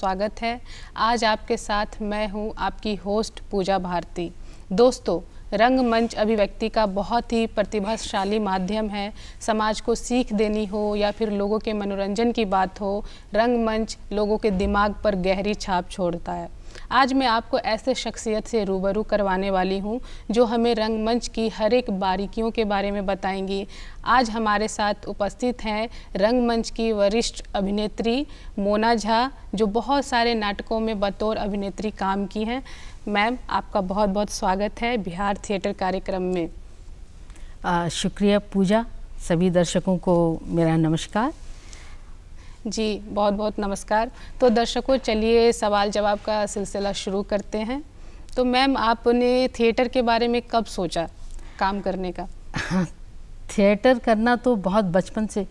स्वागत है आज आपके साथ मैं हूं आपकी होस्ट पूजा भारती दोस्तों रंगमंच अभिव्यक्ति का बहुत ही प्रतिभाशाली माध्यम है समाज को सीख देनी हो या फिर लोगों के मनोरंजन की बात हो रंगमंच लोगों के दिमाग पर गहरी छाप छोड़ता है आज मैं आपको ऐसे शख्सियत से रूबरू करवाने वाली हूँ जो हमें रंगमंच की हर एक बारीकियों के बारे में बताएंगी आज हमारे साथ उपस्थित हैं रंगमंच की वरिष्ठ अभिनेत्री मोना झा जो बहुत सारे नाटकों में बतौर अभिनेत्री काम की हैं मैम आपका बहुत बहुत स्वागत है बिहार थिएटर कार्यक्रम में आ, शुक्रिया पूजा सभी दर्शकों को मेरा नमस्कार जी बहुत बहुत नमस्कार तो दर्शकों चलिए सवाल जवाब का सिलसिला शुरू करते हैं तो मैम आपने थिएटर के बारे में कब सोचा काम करने का थिएटर करना तो बहुत बचपन से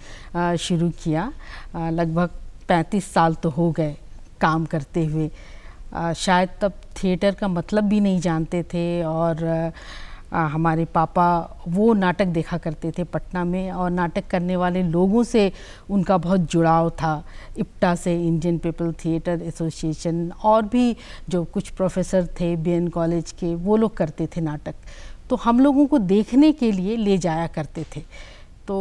शुरू किया लगभग 35 साल तो हो गए काम करते हुए शायद तब थिएटर का मतलब भी नहीं जानते थे और आ, हमारे पापा वो नाटक देखा करते थे पटना में और नाटक करने वाले लोगों से उनका बहुत जुड़ाव था इप्टा से इंडियन पीपल थिएटर एसोसिएशन और भी जो कुछ प्रोफेसर थे बीएन कॉलेज के वो लोग करते थे नाटक तो हम लोगों को देखने के लिए ले जाया करते थे तो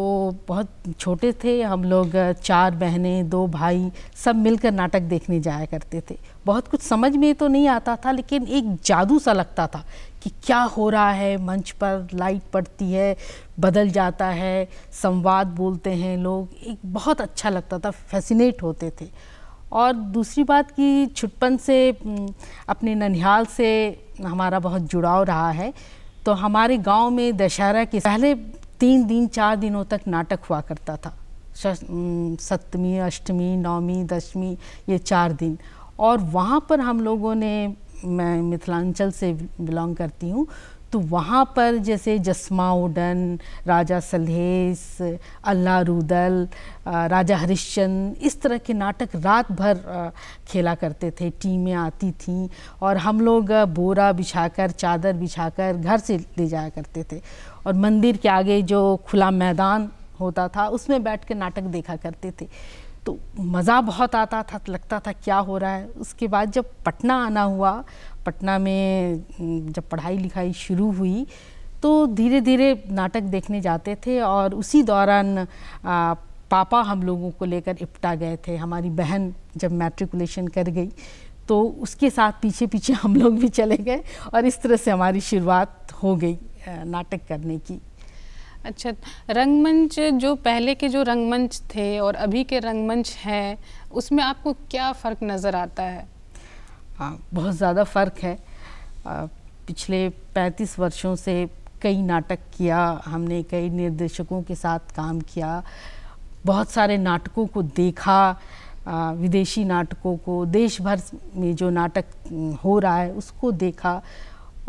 बहुत छोटे थे हम लोग चार बहनें दो भाई सब मिलकर नाटक देखने जाया करते थे बहुत कुछ समझ में तो नहीं आता था लेकिन एक जादू सा लगता था कि क्या हो रहा है मंच पर लाइट पड़ती है बदल जाता है संवाद बोलते हैं लोग एक बहुत अच्छा लगता था फैसिनेट होते थे और दूसरी बात कि छुटपन से अपने ननिहाल से हमारा बहुत जुड़ाव रहा है तो हमारे गांव में दशहरा के पहले तीन दिन चार दिनों तक नाटक हुआ करता था सप्तमी अष्टमी नौमी दसवीं ये चार दिन और वहाँ पर हम लोगों ने मैं मिथिलांचल से बिलोंग करती हूँ तो वहाँ पर जैसे जसमा उडन राजा सलहेस अल्लाह रूदल राजा हरिश्चंद इस तरह के नाटक रात भर खेला करते थे टीमें आती थीं और हम लोग बोरा बिछाकर चादर बिछाकर घर से ले जाया करते थे और मंदिर के आगे जो खुला मैदान होता था उसमें बैठ कर नाटक देखा करते थे तो मज़ा बहुत आता था तो लगता था क्या हो रहा है उसके बाद जब पटना आना हुआ पटना में जब पढ़ाई लिखाई शुरू हुई तो धीरे धीरे नाटक देखने जाते थे और उसी दौरान पापा हम लोगों को लेकर इपटा गए थे हमारी बहन जब मैट्रिकुलेशन कर गई तो उसके साथ पीछे पीछे हम लोग भी चले गए और इस तरह से हमारी शुरुआत हो गई नाटक करने की अच्छा रंगमंच जो पहले के जो रंगमंच थे और अभी के रंगमंच हैं उसमें आपको क्या फ़र्क नज़र आता है आ, बहुत ज़्यादा फ़र्क है आ, पिछले 35 वर्षों से कई नाटक किया हमने कई निर्देशकों के साथ काम किया बहुत सारे नाटकों को देखा आ, विदेशी नाटकों को देश भर में जो नाटक हम्म, हो रहा है उसको देखा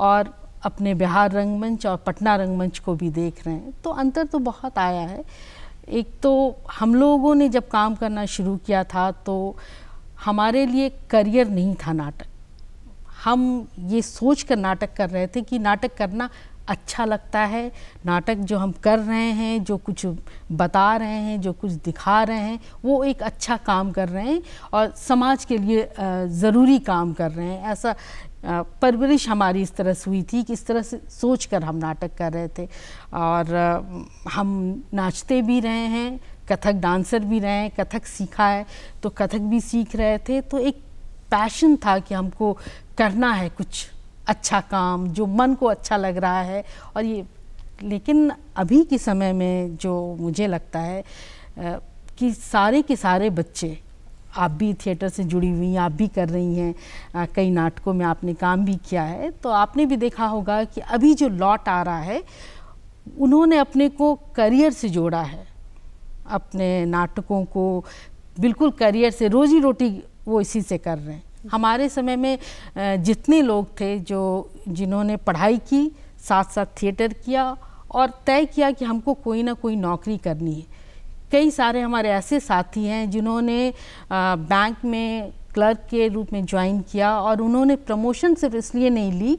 और अपने बिहार रंगमंच और पटना रंगमंच को भी देख रहे हैं तो अंतर तो बहुत आया है एक तो हम लोगों ने जब काम करना शुरू किया था तो हमारे लिए करियर नहीं था नाटक हम ये सोच कर नाटक कर रहे थे कि नाटक करना अच्छा लगता है नाटक जो हम कर रहे हैं जो कुछ बता रहे हैं जो कुछ दिखा रहे हैं वो एक अच्छा काम कर रहे हैं और समाज के लिए ज़रूरी काम कर रहे हैं ऐसा परवरिश हमारी इस तरह से हुई थी कि इस तरह से सोच कर हम नाटक कर रहे थे और हम नाचते भी रहे हैं कथक डांसर भी रहे हैं कथक सीखा है तो कथक भी सीख रहे थे तो एक पैशन था कि हमको करना है कुछ अच्छा काम जो मन को अच्छा लग रहा है और ये लेकिन अभी के समय में जो मुझे लगता है कि सारे के सारे बच्चे आप भी थिएटर से जुड़ी हुई हैं आप भी कर रही हैं कई नाटकों में आपने काम भी किया है तो आपने भी देखा होगा कि अभी जो लॉट आ रहा है उन्होंने अपने को करियर से जोड़ा है अपने नाटकों को बिल्कुल करियर से रोजी रोटी वो इसी से कर रहे हैं हमारे समय में जितने लोग थे जो जिन्होंने पढ़ाई की साथ साथ थिएटर किया और तय किया कि हमको कोई ना कोई नौकरी करनी है कई सारे हमारे ऐसे साथी हैं जिन्होंने बैंक में क्लर्क के रूप में ज्वाइन किया और उन्होंने प्रमोशन सिर्फ इसलिए नहीं ली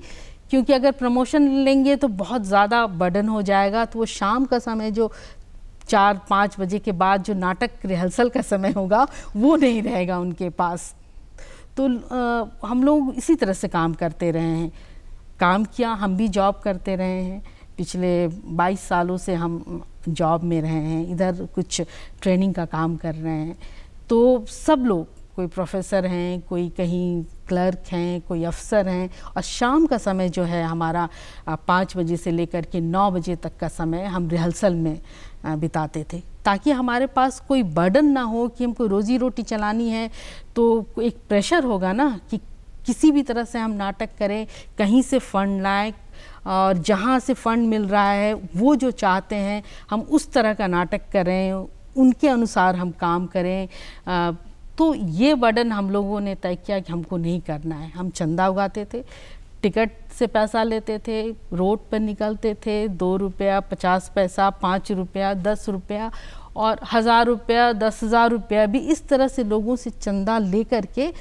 क्योंकि अगर प्रमोशन लेंगे तो बहुत ज़्यादा बर्डन हो जाएगा तो वो शाम का समय जो चार पाँच बजे के बाद जो नाटक रिहर्सल का समय होगा वो नहीं रहेगा उनके पास तो आ, हम लोग इसी तरह से काम करते रहे हैं काम किया हम भी जॉब करते रहे हैं पिछले 22 सालों से हम जॉब में रहे हैं इधर कुछ ट्रेनिंग का काम कर रहे हैं तो सब लोग कोई प्रोफेसर हैं कोई कहीं क्लर्क हैं कोई अफसर हैं और शाम का समय जो है हमारा पाँच बजे से लेकर के नौ बजे तक का समय हम रिहर्सल में बिताते थे ताकि हमारे पास कोई बर्डन ना हो कि हमको रोज़ी रोटी चलानी है तो एक प्रेशर होगा ना कि किसी भी तरह से हम नाटक करें कहीं से फंड लाएं और जहाँ से फ़ंड मिल रहा है वो जो चाहते हैं हम उस तरह का नाटक करें उनके अनुसार हम काम करें आ, तो ये वर्डन हम लोगों ने तय किया कि हमको नहीं करना है हम चंदा उगाते थे टिकट से पैसा लेते थे रोड पर निकलते थे दो रुपया पचास पैसा पाँच रुपया दस रुपया और हज़ार रुपया दस हज़ार रुपया भी इस तरह से लोगों से चंदा ले करके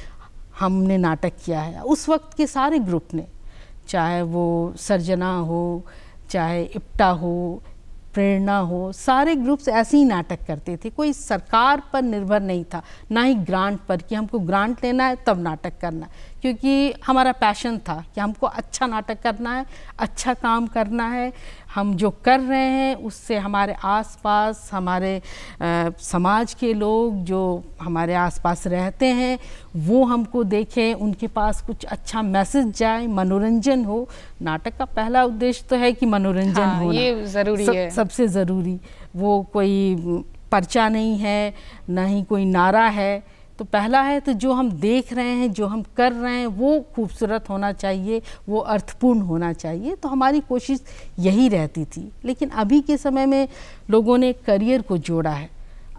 हमने नाटक किया है उस वक्त के सारे ग्रुप ने चाहे वो सर्जना हो चाहे इप्टा हो प्रेरणा हो सारे ग्रुप्स ऐसे ही नाटक करते थे कोई सरकार पर निर्भर नहीं था ना ही ग्रांट पर कि हमको ग्रांट लेना है तब नाटक करना है क्योंकि हमारा पैशन था कि हमको अच्छा नाटक करना है अच्छा काम करना है हम जो कर रहे हैं उससे हमारे आसपास हमारे आ, समाज के लोग जो हमारे आसपास रहते हैं वो हमको देखें उनके पास कुछ अच्छा मैसेज जाए मनोरंजन हो नाटक का पहला उद्देश्य तो है कि मनोरंजन हाँ, हो ये ज़रूरी सब, है सबसे ज़रूरी वो कोई पर्चा नहीं है ना ही कोई नारा है तो पहला है तो जो हम देख रहे हैं जो हम कर रहे हैं वो खूबसूरत होना चाहिए वो अर्थपूर्ण होना चाहिए तो हमारी कोशिश यही रहती थी लेकिन अभी के समय में लोगों ने करियर को जोड़ा है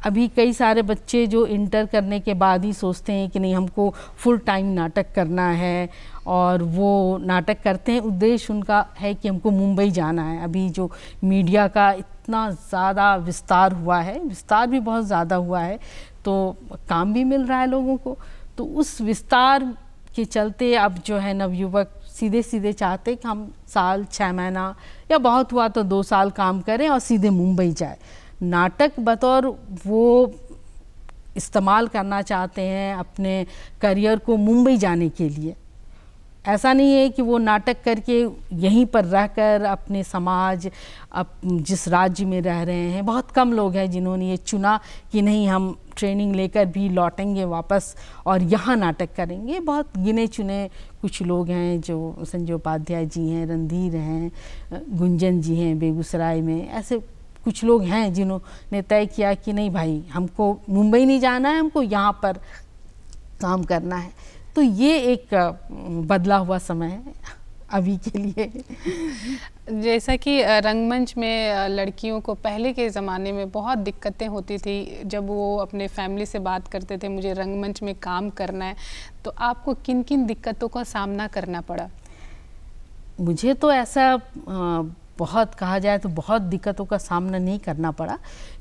अभी कई सारे बच्चे जो इंटर करने के बाद ही सोचते हैं कि नहीं हमको फुल टाइम नाटक करना है और वो नाटक करते हैं उद्देश्य उनका है कि हमको मुंबई जाना है अभी जो मीडिया का इतना ज़्यादा विस्तार हुआ है विस्तार भी बहुत ज़्यादा हुआ है तो काम भी मिल रहा है लोगों को तो उस विस्तार के चलते अब जो है नवयुवक सीधे सीधे चाहते कि हम साल छः महीना या बहुत हुआ तो दो साल काम करें और सीधे मुंबई जाए नाटक बतौर वो इस्तेमाल करना चाहते हैं अपने करियर को मुंबई जाने के लिए ऐसा नहीं है कि वो नाटक करके यहीं पर रहकर अपने समाज अप जिस राज्य में रह रहे हैं बहुत कम लोग हैं जिन्होंने ये चुना कि नहीं हम ट्रेनिंग लेकर भी लौटेंगे वापस और यहाँ नाटक करेंगे बहुत गिने चुने कुछ लोग हैं जो संजय उपाध्याय जी हैं रणधीर हैं गुंजन जी हैं बेगूसराय में ऐसे कुछ लोग हैं जिन्होंने तय किया कि नहीं भाई हमको मुंबई नहीं जाना है हमको यहाँ पर काम करना है तो ये एक बदला हुआ समय है अभी के लिए जैसा कि रंगमंच में लड़कियों को पहले के ज़माने में बहुत दिक्कतें होती थी जब वो अपने फैमिली से बात करते थे मुझे रंगमंच में काम करना है तो आपको किन किन दिक्कतों का सामना करना पड़ा मुझे तो ऐसा बहुत कहा जाए तो बहुत दिक्कतों का सामना नहीं करना पड़ा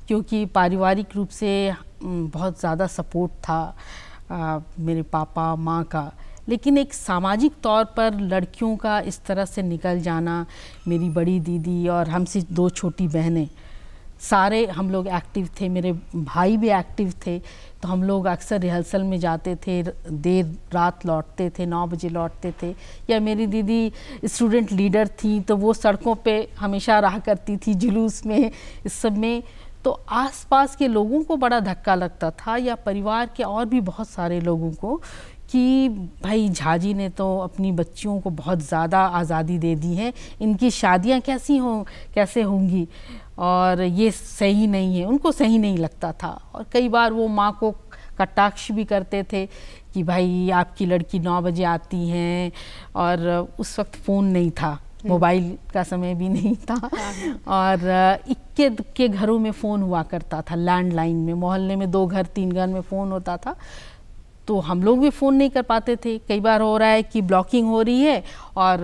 क्योंकि पारिवारिक रूप से बहुत ज़्यादा सपोर्ट था आ, मेरे पापा माँ का लेकिन एक सामाजिक तौर पर लड़कियों का इस तरह से निकल जाना मेरी बड़ी दीदी और हमसे दो छोटी बहनें सारे हम लोग एक्टिव थे मेरे भाई भी एक्टिव थे तो हम लोग अक्सर रिहर्सल में जाते थे देर रात लौटते थे नौ बजे लौटते थे या मेरी दीदी स्टूडेंट लीडर थी तो वो सड़कों पे हमेशा रहा करती थी जुलूस में इस सब में तो आसपास के लोगों को बड़ा धक्का लगता था या परिवार के और भी बहुत सारे लोगों को कि भाई झाजी ने तो अपनी बच्चियों को बहुत ज़्यादा आज़ादी दे दी है इनकी शादियां कैसी हों कैसे होंगी और ये सही नहीं है उनको सही नहीं लगता था और कई बार वो माँ को कटाक्ष भी करते थे कि भाई आपकी लड़की नौ बजे आती हैं और उस वक्त फ़ोन नहीं था हम्म। मोबाइल का समय भी नहीं था हाँ, हाँ। और इक्के के घरों में फ़ोन हुआ करता था लैंडलाइन में मोहल्ले में दो घर तीन घर में फ़ोन होता था तो हम लोग भी फ़ोन नहीं कर पाते थे कई बार हो रहा है कि ब्लॉकिंग हो रही है और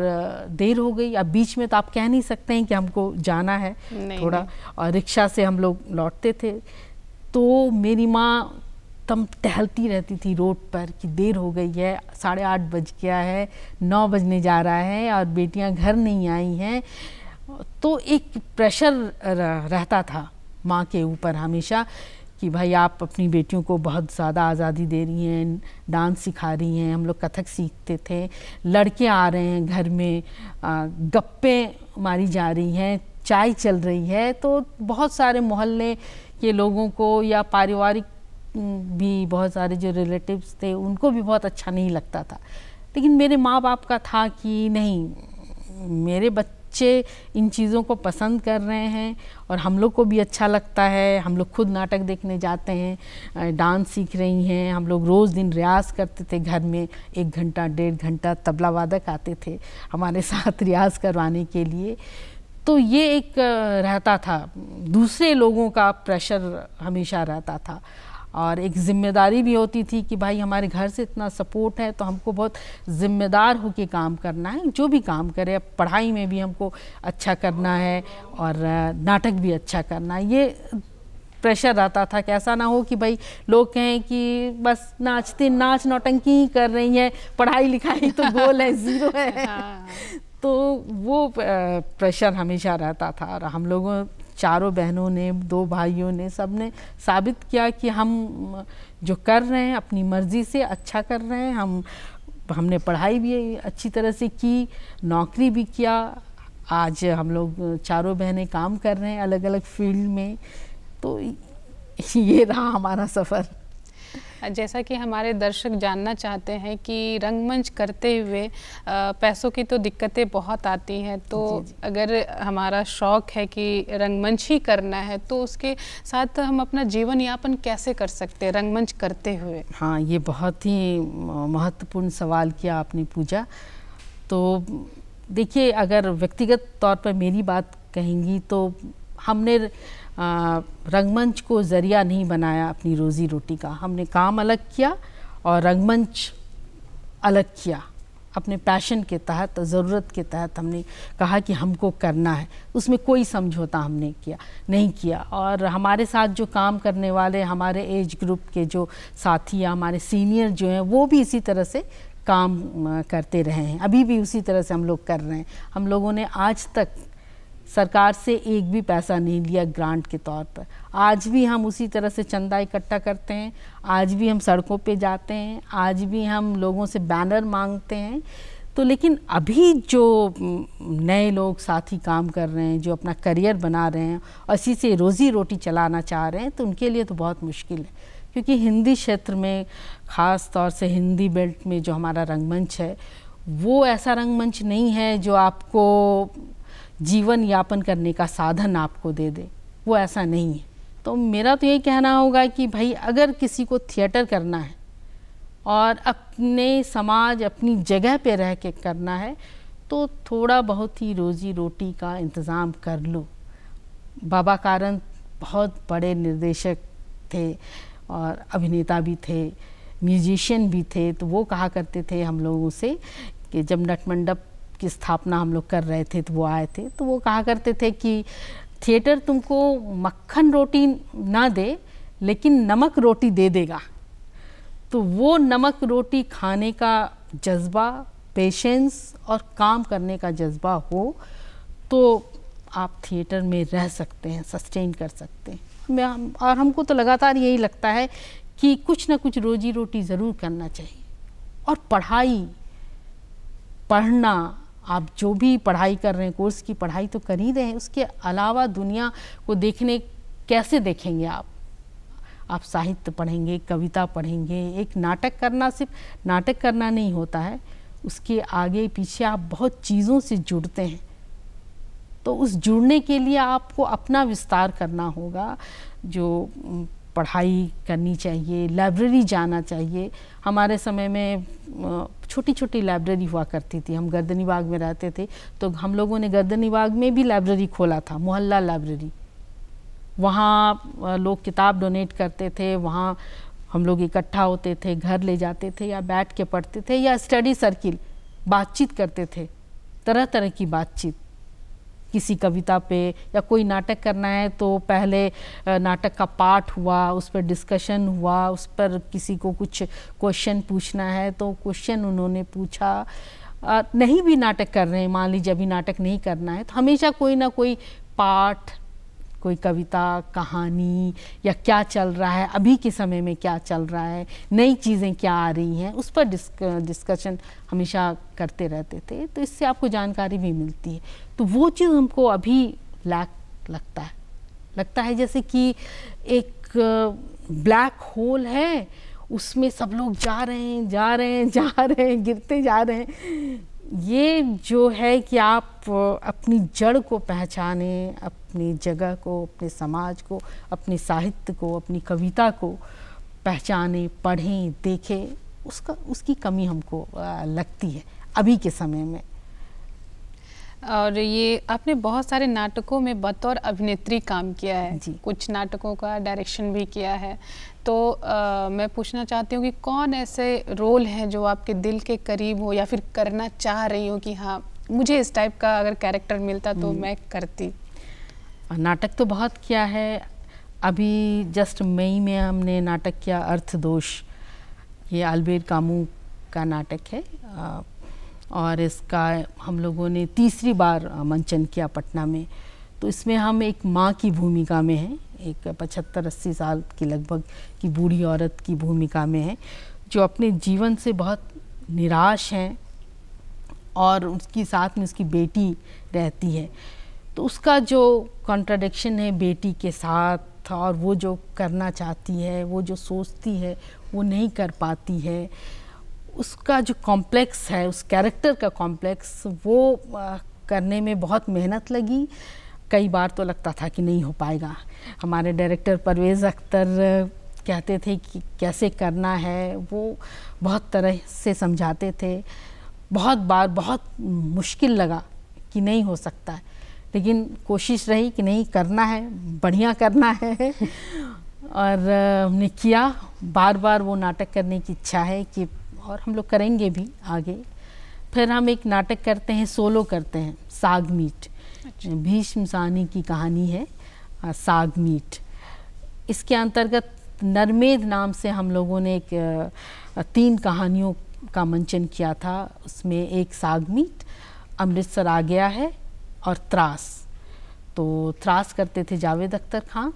देर हो गई अब बीच में तो आप कह नहीं सकते हैं कि हमको जाना है थोड़ा और रिक्शा से हम लोग लौटते थे तो मेरी माँ एकदम टहलती रहती थी रोड पर कि देर हो गई है साढ़े आठ बज गया है नौ बजने जा रहा है और बेटियां घर नहीं आई हैं तो एक प्रेशर रहता था माँ के ऊपर हमेशा कि भाई आप अपनी बेटियों को बहुत ज़्यादा आज़ादी दे रही हैं डांस सिखा रही हैं हम लोग कथक सीखते थे लड़के आ रहे हैं घर में गप्पे मारी जा रही हैं चाय चल रही है तो बहुत सारे मोहल्ले के लोगों को या पारिवारिक भी बहुत सारे जो रिलेटिव्स थे उनको भी बहुत अच्छा नहीं लगता था लेकिन मेरे माँ बाप का था कि नहीं मेरे बच्चे इन चीज़ों को पसंद कर रहे हैं और हम लोग को भी अच्छा लगता है हम लोग खुद नाटक देखने जाते हैं डांस सीख रही हैं हम लोग रोज़ दिन रियाज करते थे घर में एक घंटा डेढ़ घंटा तबला वादक आते थे हमारे साथ रियाज करवाने के लिए तो ये एक रहता था दूसरे लोगों का प्रेशर हमेशा रहता था और एक ज़िम्मेदारी भी होती थी कि भाई हमारे घर से इतना सपोर्ट है तो हमको बहुत ज़िम्मेदार होकर काम करना है जो भी काम करे अब पढ़ाई में भी हमको अच्छा करना है और नाटक भी अच्छा करना है ये प्रेशर आता था कि ऐसा ना हो कि भाई लोग कहें कि बस नाचते नाच नौटंकी ही कर रही हैं पढ़ाई लिखाई तो गोल है ज़ीरो है हाँ। तो वो प्रेशर हमेशा रहता था और हम लोगों चारों बहनों ने दो भाइयों ने सब ने साबित किया कि हम जो कर रहे हैं अपनी मर्ज़ी से अच्छा कर रहे हैं हम हमने पढ़ाई भी अच्छी तरह से की नौकरी भी किया आज हम लोग चारों बहनें काम कर रहे हैं अलग अलग फील्ड में तो ये रहा हमारा सफ़र जैसा कि हमारे दर्शक जानना चाहते हैं कि रंगमंच करते हुए पैसों की तो दिक्कतें बहुत आती हैं तो जी जी। अगर हमारा शौक़ है कि रंगमंच ही करना है तो उसके साथ हम अपना जीवन यापन कैसे कर सकते हैं रंगमंच करते हुए हाँ ये बहुत ही महत्वपूर्ण सवाल किया आपने पूजा तो देखिए अगर व्यक्तिगत तौर पर मेरी बात कहेंगी तो हमने रंगमंच को ज़रिया नहीं बनाया अपनी रोज़ी रोटी का हमने काम अलग किया और रंगमंच अलग किया अपने पैशन के तहत ज़रूरत के तहत हमने कहा कि हमको करना है उसमें कोई समझौता हमने किया नहीं किया और हमारे साथ जो काम करने वाले हमारे एज ग्रुप के जो साथी या हमारे सीनियर जो हैं वो भी इसी तरह से काम करते रहे हैं अभी भी उसी तरह से हम लोग कर रहे हैं हम लोगों ने आज तक सरकार से एक भी पैसा नहीं लिया ग्रांट के तौर पर आज भी हम उसी तरह से चंदा इकट्ठा करते हैं आज भी हम सड़कों पे जाते हैं आज भी हम लोगों से बैनर मांगते हैं तो लेकिन अभी जो नए लोग साथी काम कर रहे हैं जो अपना करियर बना रहे हैं और इसी से रोज़ी रोटी चलाना चाह रहे हैं तो उनके लिए तो बहुत मुश्किल है क्योंकि हिंदी क्षेत्र में ख़ास तौर से हिंदी बेल्ट में जो हमारा रंगमंच है वो ऐसा रंगमंच नहीं है जो आपको जीवन यापन करने का साधन आपको दे दे वो ऐसा नहीं है तो मेरा तो ये कहना होगा कि भाई अगर किसी को थिएटर करना है और अपने समाज अपनी जगह पे रह के करना है तो थोड़ा बहुत ही रोजी रोटी का इंतज़ाम कर लो बाबा कारण बहुत बड़े निर्देशक थे और अभिनेता भी थे म्यूजिशियन भी थे तो वो कहा करते थे हम लोगों से कि जब नटमंडप की स्थापना हम लोग कर रहे थे तो वो आए थे तो वो कहा करते थे कि थिएटर तुमको मक्खन रोटी ना दे लेकिन नमक रोटी दे देगा तो वो नमक रोटी खाने का जज्बा पेशेंस और काम करने का जज्बा हो तो आप थिएटर में रह सकते हैं सस्टेन कर सकते हैं हम और हमको तो लगातार यही लगता है कि कुछ ना कुछ रोजी रोटी ज़रूर करना चाहिए और पढ़ाई पढ़ना आप जो भी पढ़ाई कर रहे हैं कोर्स की पढ़ाई तो कर ही रहे हैं उसके अलावा दुनिया को देखने कैसे देखेंगे आप आप साहित्य पढ़ेंगे कविता पढ़ेंगे एक नाटक करना सिर्फ नाटक करना नहीं होता है उसके आगे पीछे आप बहुत चीज़ों से जुड़ते हैं तो उस जुड़ने के लिए आपको अपना विस्तार करना होगा जो पढ़ाई करनी चाहिए लाइब्रेरी जाना चाहिए हमारे समय में छोटी छोटी लाइब्रेरी हुआ करती थी हम गर्दनी बाग में रहते थे तो हम लोगों ने गर्दनी बाग में भी लाइब्रेरी खोला था मोहल्ला लाइब्रेरी वहाँ लोग किताब डोनेट करते थे वहाँ हम लोग इकट्ठा होते थे घर ले जाते थे या बैठ के पढ़ते थे या स्टडी सर्किल बातचीत करते थे तरह तरह की बातचीत किसी कविता पे या कोई नाटक करना है तो पहले नाटक का पाठ हुआ उस पर डिस्कशन हुआ उस पर किसी को कुछ क्वेश्चन पूछना है तो क्वेश्चन उन्होंने पूछा नहीं भी नाटक कर रहे हैं मान लीजिए अभी नाटक नहीं करना है तो हमेशा कोई ना कोई पाठ कोई कविता कहानी या क्या चल रहा है अभी के समय में क्या चल रहा है नई चीज़ें क्या आ रही हैं उस पर डिस्क, डिस्कशन हमेशा करते रहते थे तो इससे आपको जानकारी भी मिलती है तो वो चीज़ हमको अभी लैक लगता है लगता है जैसे कि एक ब्लैक होल है उसमें सब लोग जा रहे हैं जा रहे हैं जा रहे हैं गिरते जा रहे हैं ये जो है कि आप अपनी जड़ को पहचाने अपनी जगह को अपने समाज को अपने साहित्य को अपनी कविता को पहचाने पढ़ें देखें उसका उसकी कमी हमको लगती है अभी के समय में और ये आपने बहुत सारे नाटकों में बतौर अभिनेत्री काम किया है जी। कुछ नाटकों का डायरेक्शन भी किया है तो आ, मैं पूछना चाहती हूँ कि कौन ऐसे रोल हैं जो आपके दिल के करीब हो या फिर करना चाह रही हो कि हाँ मुझे इस टाइप का अगर कैरेक्टर मिलता तो हम्म। मैं करती नाटक तो बहुत किया है अभी जस्ट मई में हमने नाटक किया अर्थ दोष ये अलबेर कामू का नाटक है और इसका हम लोगों ने तीसरी बार मंचन किया पटना में तो इसमें हम एक माँ की भूमिका में हैं एक पचहत्तर अस्सी साल की लगभग की बूढ़ी औरत की भूमिका में है जो अपने जीवन से बहुत निराश हैं और उसकी साथ में उसकी बेटी रहती है तो उसका जो कॉन्ट्राडिक्शन है बेटी के साथ और वो जो करना चाहती है वो जो सोचती है वो नहीं कर पाती है उसका जो कॉम्प्लेक्स है उस कैरेक्टर का कॉम्प्लेक्स वो करने में बहुत मेहनत लगी कई बार तो लगता था कि नहीं हो पाएगा हमारे डायरेक्टर परवेज़ अख्तर कहते थे कि कैसे करना है वो बहुत तरह से समझाते थे बहुत बार बहुत मुश्किल लगा कि नहीं हो सकता है लेकिन कोशिश रही कि नहीं करना है बढ़िया करना है और हमने किया बार बार वो नाटक करने की इच्छा है कि और हम लोग करेंगे भी आगे फिर हम एक नाटक करते हैं सोलो करते हैं साग मीट भीष्म सानी की कहानी है साग मीट इसके अंतर्गत नरमेद नाम से हम लोगों ने एक तीन कहानियों का मंचन किया था उसमें एक साग मीट अमृतसर आ गया है और त्रास तो त्रास करते थे जावेद अख्तर खान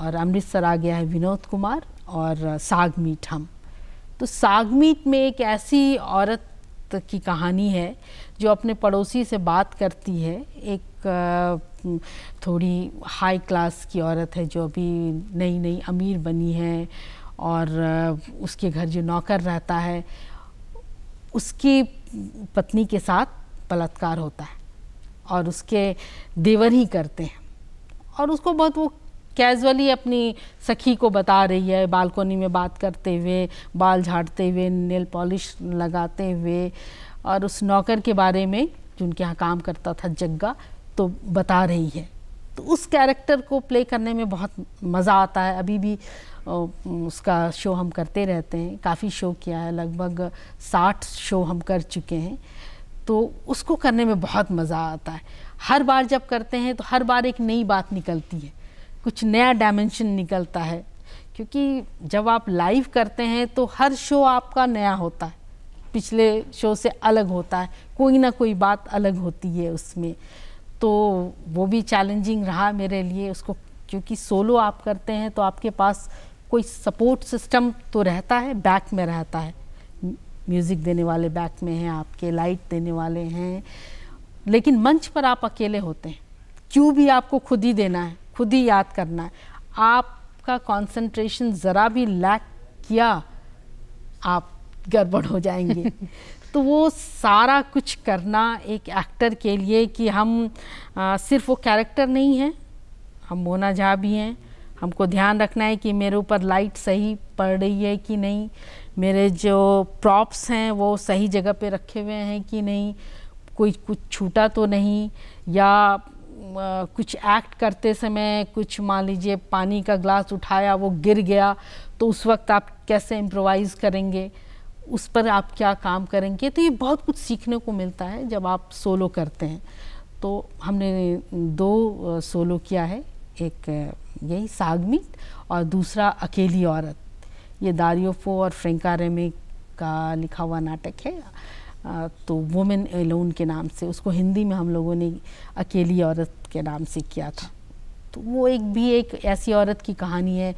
और अमृतसर आ गया है विनोद कुमार और साग मीट हम तो साग मीट में एक ऐसी औरत की कहानी है जो अपने पड़ोसी से बात करती है एक थोड़ी हाई क्लास की औरत है जो अभी नई नई अमीर बनी है और उसके घर जो नौकर रहता है उसकी पत्नी के साथ बलात्कार होता है और उसके देवर ही करते हैं और उसको बहुत वो कैजुअली अपनी सखी को बता रही है बालकोनी में बात करते हुए बाल झाड़ते हुए नेल पॉलिश लगाते हुए और उस नौकर के बारे में जिनके यहाँ काम करता था जग्गा तो बता रही है तो उस कैरेक्टर को प्ले करने में बहुत मज़ा आता है अभी भी उसका शो हम करते रहते हैं काफ़ी शो किया है लगभग साठ शो हम कर चुके हैं तो उसको करने में बहुत मज़ा आता है हर बार जब करते हैं तो हर बार एक नई बात निकलती है कुछ नया डायमेंशन निकलता है क्योंकि जब आप लाइव करते हैं तो हर शो आपका नया होता है पिछले शो से अलग होता है कोई ना कोई बात अलग होती है उसमें तो वो भी चैलेंजिंग रहा मेरे लिए उसको क्योंकि सोलो आप करते हैं तो आपके पास कोई सपोर्ट सिस्टम तो रहता है बैक में रहता है म्यूज़िक देने वाले बैक में हैं आपके लाइट देने वाले हैं लेकिन मंच पर आप अकेले होते हैं क्यों भी आपको खुद ही देना है खुद ही याद करना है आपका कंसंट्रेशन ज़रा भी लैक किया आप गड़बड़ हो जाएंगे तो वो सारा कुछ करना एक एक्टर के लिए कि हम आ, सिर्फ वो कैरेक्टर नहीं हैं हम मोना झा भी हैं हमको ध्यान रखना है कि मेरे ऊपर लाइट सही पड़ रही है कि नहीं मेरे जो प्रॉप्स हैं वो सही जगह पे रखे हुए हैं कि नहीं कोई कुछ छूटा तो नहीं या कुछ एक्ट करते समय कुछ मान लीजिए पानी का ग्लास उठाया वो गिर गया तो उस वक्त आप कैसे इम्प्रोवाइज़ करेंगे उस पर आप क्या काम करेंगे तो ये बहुत कुछ सीखने को मिलता है जब आप सोलो करते हैं तो हमने दो सोलो किया है एक यही सागमी और दूसरा अकेली औरत ये दारियोफो और फ्रेंका रेमे का लिखा हुआ नाटक है तो वुमेन एलोन के नाम से उसको हिंदी में हम लोगों ने अकेली औरत के नाम से किया था तो वो एक भी एक ऐसी औरत की कहानी है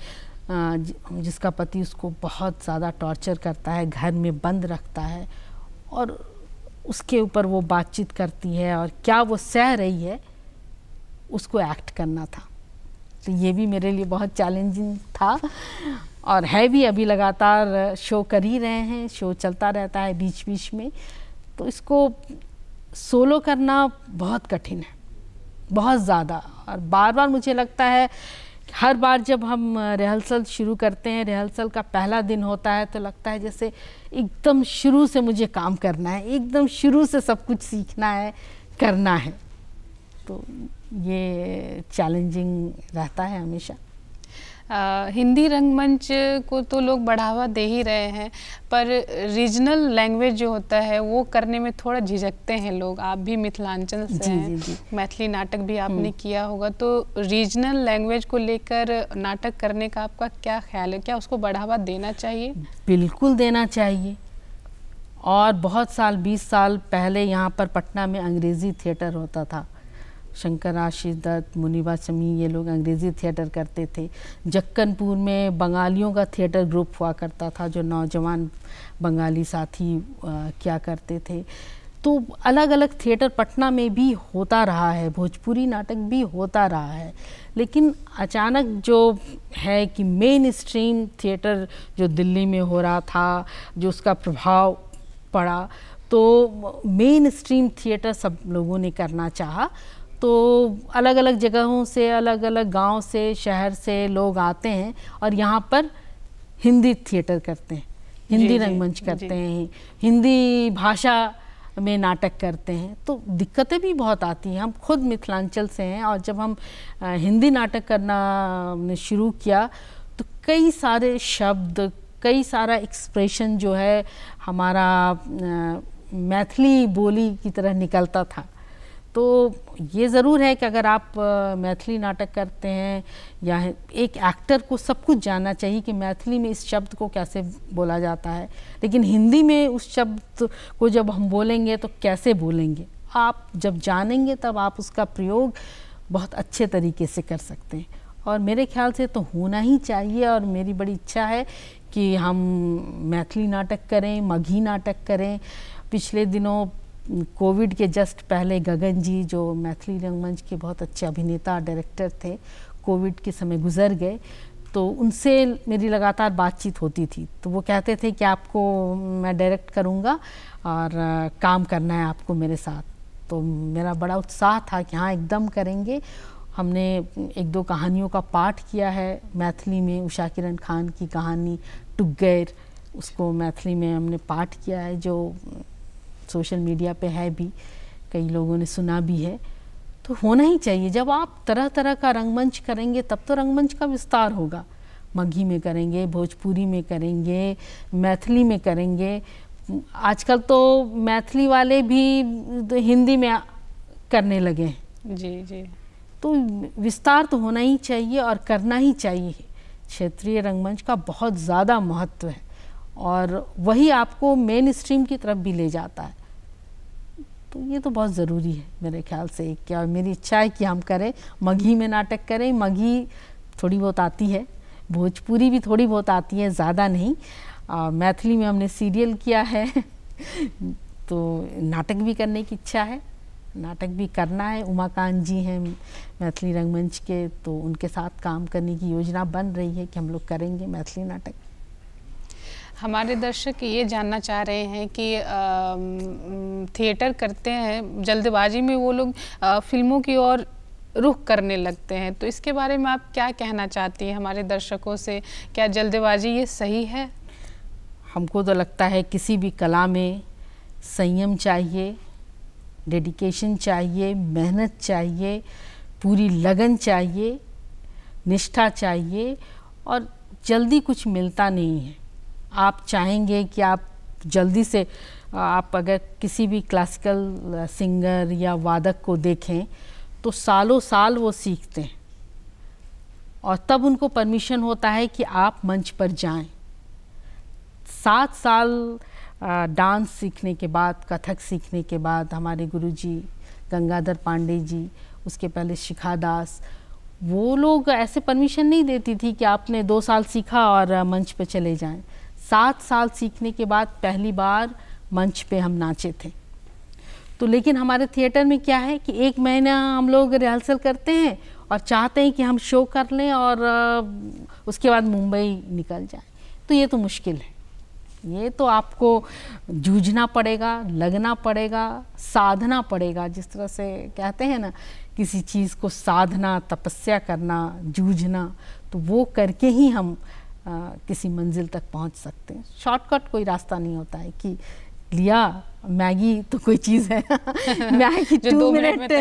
जिसका पति उसको बहुत ज़्यादा टॉर्चर करता है घर में बंद रखता है और उसके ऊपर वो बातचीत करती है और क्या वो सह रही है उसको एक्ट करना था तो ये भी मेरे लिए बहुत चैलेंजिंग था और है भी अभी लगातार शो कर ही रहे हैं शो चलता रहता है बीच बीच में तो इसको सोलो करना बहुत कठिन है बहुत ज़्यादा और बार बार मुझे लगता है हर बार जब हम रिहर्सल शुरू करते हैं रिहर्सल का पहला दिन होता है तो लगता है जैसे एकदम शुरू से मुझे काम करना है एकदम शुरू से सब कुछ सीखना है करना है तो ये चैलेंजिंग रहता है हमेशा हिंदी रंगमंच को तो लोग बढ़ावा दे ही रहे हैं पर रीजनल लैंग्वेज जो होता है वो करने में थोड़ा झिझकते हैं लोग आप भी मिथिलांचल से जी, हैं जी, जी. मैथिली नाटक भी आपने हम्म। किया होगा तो रीजनल लैंग्वेज को लेकर नाटक करने का आपका क्या ख्याल है क्या उसको बढ़ावा देना चाहिए बिल्कुल देना चाहिए और बहुत साल बीस साल पहले यहाँ पर पटना में अंग्रेज़ी थिएटर होता था शंकर आशीष दत्त मुनिबा समी ये लोग अंग्रेज़ी थिएटर करते थे जक्कनपुर में बंगालियों का थिएटर ग्रुप हुआ करता था जो नौजवान बंगाली साथी आ, क्या करते थे तो अलग अलग थिएटर पटना में भी होता रहा है भोजपुरी नाटक भी होता रहा है लेकिन अचानक जो है कि मेन स्ट्रीम थिएटर जो दिल्ली में हो रहा था जो उसका प्रभाव पड़ा तो मेन स्ट्रीम थिएटर सब लोगों ने करना चाहा तो अलग अलग जगहों से अलग अलग गांव से शहर से लोग आते हैं और यहाँ पर हिंदी थिएटर करते हैं हिंदी रंगमंच करते हैं हिंदी भाषा में नाटक करते हैं तो दिक्कतें भी बहुत आती हैं हम खुद मिथिलांचल से हैं और जब हम हिंदी नाटक करना शुरू किया तो कई सारे शब्द कई सारा एक्सप्रेशन जो है हमारा मैथिली बोली की तरह निकलता था तो ये ज़रूर है कि अगर आप मैथिली नाटक करते हैं या एक एक्टर को सब कुछ जानना चाहिए कि मैथिली में इस शब्द को कैसे बोला जाता है लेकिन हिंदी में उस शब्द को जब हम बोलेंगे तो कैसे बोलेंगे आप जब जानेंगे तब आप उसका प्रयोग बहुत अच्छे तरीके से कर सकते हैं और मेरे ख्याल से तो होना ही चाहिए और मेरी बड़ी इच्छा है कि हम मैथिली नाटक करें मगही नाटक करें पिछले दिनों कोविड के जस्ट पहले गगन जी जो मैथिली रंगमंच के बहुत अच्छे अभिनेता डायरेक्टर थे कोविड के समय गुजर गए तो उनसे मेरी लगातार बातचीत होती थी तो वो कहते थे कि आपको मैं डायरेक्ट करूँगा और काम करना है आपको मेरे साथ तो मेरा बड़ा उत्साह था कि हाँ एकदम करेंगे हमने एक दो कहानियों का पाठ किया है मैथिली में उषा किरण खान की कहानी टुगैर उसको मैथिली में हमने पाठ किया है जो सोशल मीडिया पे है भी कई लोगों ने सुना भी है तो होना ही चाहिए जब आप तरह तरह का रंगमंच करेंगे तब तो रंगमंच का विस्तार होगा मगही में करेंगे भोजपुरी में करेंगे मैथिली में करेंगे आजकल तो मैथिली वाले भी हिंदी में करने लगे हैं जी जी तो विस्तार तो होना ही चाहिए और करना ही चाहिए क्षेत्रीय रंगमंच का बहुत ज़्यादा महत्व है और वही आपको मेन स्ट्रीम की तरफ भी ले जाता है तो ये तो बहुत ज़रूरी है मेरे ख्याल से क्या मेरी इच्छा है कि हम करें मगही में नाटक करें मगही थोड़ी बहुत आती है भोजपुरी भी थोड़ी बहुत आती है ज़्यादा नहीं आ, मैथिली में हमने सीरियल किया है तो नाटक भी करने की इच्छा है नाटक भी करना है उमाकांत जी हैं मैथिली रंगमंच के तो उनके साथ काम करने की योजना बन रही है कि हम लोग करेंगे मैथिली नाटक हमारे दर्शक ये जानना चाह रहे हैं कि थिएटर करते हैं जल्दबाजी में वो लोग फिल्मों की ओर रुख करने लगते हैं तो इसके बारे में आप क्या कहना चाहती हैं हमारे दर्शकों से क्या जल्दबाजी ये सही है हमको तो लगता है किसी भी कला में संयम चाहिए डेडिकेशन चाहिए मेहनत चाहिए पूरी लगन चाहिए निष्ठा चाहिए और जल्दी कुछ मिलता नहीं है आप चाहेंगे कि आप जल्दी से आप अगर किसी भी क्लासिकल सिंगर या वादक को देखें तो सालों साल वो सीखते हैं और तब उनको परमिशन होता है कि आप मंच पर जाएं सात साल डांस सीखने के बाद कथक सीखने के बाद हमारे गुरुजी गंगाधर पांडे जी उसके पहले शिखा दास वो लोग ऐसे परमिशन नहीं देती थी कि आपने दो साल सीखा और मंच पर चले जाएं सात साल सीखने के बाद पहली बार मंच पे हम नाचे थे तो लेकिन हमारे थिएटर में क्या है कि एक महीना हम लोग रिहर्सल करते हैं और चाहते हैं कि हम शो कर लें और उसके बाद मुंबई निकल जाए तो ये तो मुश्किल है ये तो आपको जूझना पड़ेगा लगना पड़ेगा साधना पड़ेगा जिस तरह से कहते हैं ना किसी चीज़ को साधना तपस्या करना जूझना तो वो करके ही हम आ, किसी मंजिल तक पहुंच सकते हैं शॉर्टकट कोई रास्ता नहीं होता है कि लिया मैगी तो कोई चीज़ है मैगी टू मिनट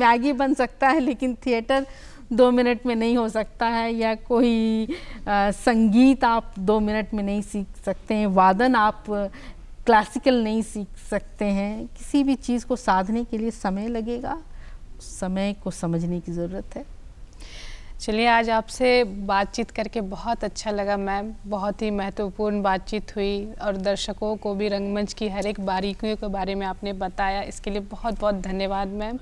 मैगी बन सकता है लेकिन थिएटर दो मिनट में नहीं हो सकता है या कोई आ, संगीत आप दो मिनट में नहीं सीख सकते हैं वादन आप क्लासिकल नहीं सीख सकते हैं किसी भी चीज़ को साधने के लिए समय लगेगा समय को समझने की ज़रूरत है चलिए आज आपसे बातचीत करके बहुत अच्छा लगा मैम बहुत ही महत्वपूर्ण बातचीत हुई और दर्शकों को भी रंगमंच की हर एक बारीकियों के बारे में आपने बताया इसके लिए बहुत बहुत धन्यवाद मैम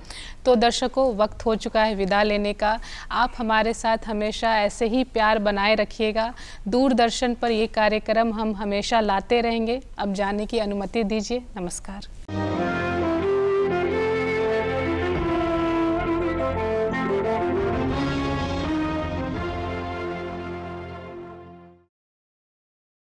तो दर्शकों वक्त हो चुका है विदा लेने का आप हमारे साथ हमेशा ऐसे ही प्यार बनाए रखिएगा दूरदर्शन पर ये कार्यक्रम हम हमेशा लाते रहेंगे अब जाने की अनुमति दीजिए नमस्कार